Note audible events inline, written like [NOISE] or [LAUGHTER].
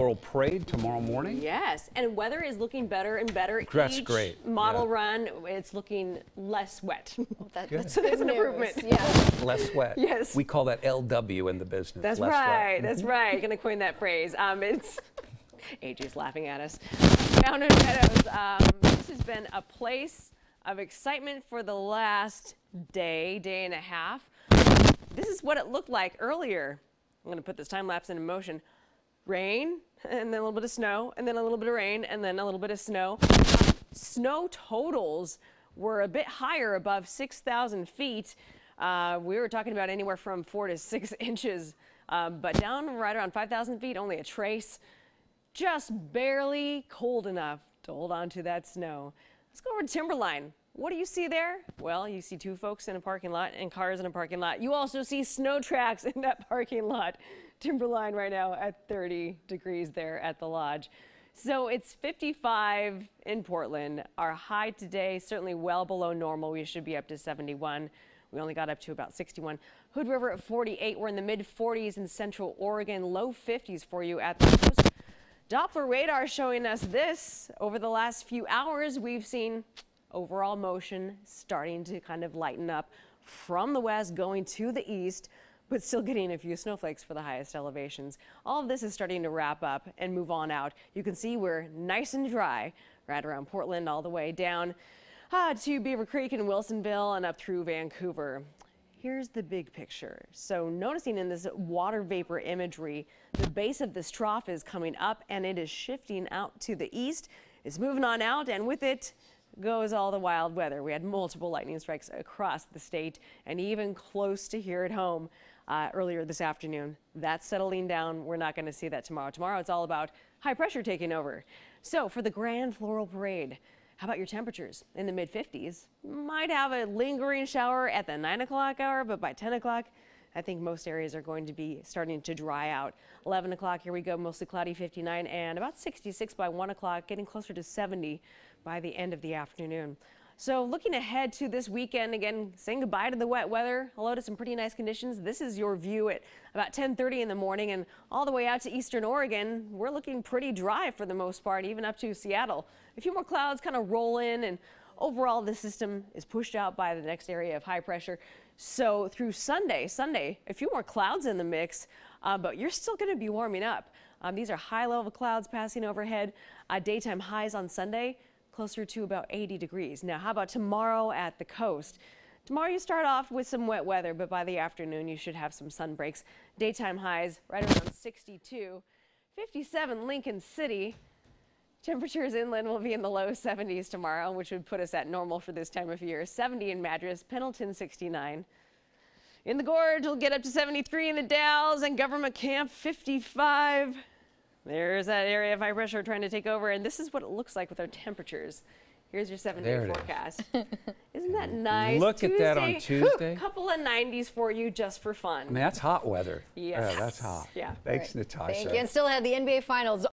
Floral parade tomorrow morning. Yes, and weather is looking better and better. That's Each great. Model yeah. run, it's looking less wet. Well, that, so there's an improvement. Yeah. Less wet. Yes. We call that LW in the business. That's less right. Wet. That's mm-hmm. right. Gonna coin that phrase. Um, it's is [LAUGHS] laughing at us. Down in Meadows, um, this has been a place of excitement for the last day, day and a half. This is what it looked like earlier. I'm gonna put this time lapse into motion rain, and then a little bit of snow, and then a little bit of rain, and then a little bit of snow. Snow totals were a bit higher above 6,000 feet. Uh, we were talking about anywhere from four to six [LAUGHS] inches, um, but down right around 5,000 feet, only a trace. Just barely cold enough to hold on to that snow. Let's go over to Timberline. What do you see there? Well, you see two folks in a parking lot and cars in a parking lot. You also see snow tracks [LAUGHS] in that parking lot. Timberline right now at 30 degrees there at the lodge. So it's 55 in Portland. Our high today, certainly well below normal. We should be up to 71. We only got up to about 61. Hood River at 48. We're in the mid 40s in central Oregon, low 50s for you at the coast. Doppler radar showing us this. Over the last few hours, we've seen overall motion starting to kind of lighten up from the west going to the east but still getting a few snowflakes for the highest elevations. All of this is starting to wrap up and move on out. You can see we're nice and dry right around Portland all the way down ah, to Beaver Creek and Wilsonville and up through Vancouver. Here's the big picture. So noticing in this water vapor imagery, the base of this trough is coming up and it is shifting out to the east. It's moving on out and with it, goes all the wild weather. We had multiple lightning strikes across the state and even close to here at home uh, earlier this afternoon. That's settling down. We're not going to see that tomorrow. Tomorrow it's all about high pressure taking over. So for the grand floral parade, how about your temperatures in the mid 50s? Might have a lingering shower at the 9 o'clock hour, but by 10 o'clock, I think most areas are going to be starting to dry out. 11 o'clock, here we go, mostly cloudy 59 and about 66 by 1 o'clock, getting closer to 70 by the end of the afternoon. So looking ahead to this weekend, again, saying goodbye to the wet weather. Hello to some pretty nice conditions. This is your view at about 1030 in the morning and all the way out to eastern Oregon. We're looking pretty dry for the most part, even up to Seattle. A few more clouds kind of roll in and Overall, the system is pushed out by the next area of high pressure. So through Sunday, Sunday, a few more clouds in the mix, uh, but you're still going to be warming up. Um, these are high level clouds passing overhead. Uh, daytime highs on Sunday, closer to about 80 degrees. Now, how about tomorrow at the coast? Tomorrow you start off with some wet weather, but by the afternoon you should have some sun breaks. Daytime highs right around 62. 57 Lincoln City. Temperatures inland will be in the low 70s tomorrow, which would put us at normal for this time of year. 70 in Madras, Pendleton 69. In the gorge, we'll get up to 73 in the Dalles and government camp 55. There's that area of high pressure trying to take over, and this is what it looks like with our temperatures. Here's your seven there day forecast. Is. Isn't that [LAUGHS] nice? Look Tuesday, at that on Tuesday. A couple of 90s for you just for fun. I mean, that's hot weather. Oh, yes. Yeah, that's hot. Yeah. Thanks, right. Natasha. Thank you. And still had the NBA Finals.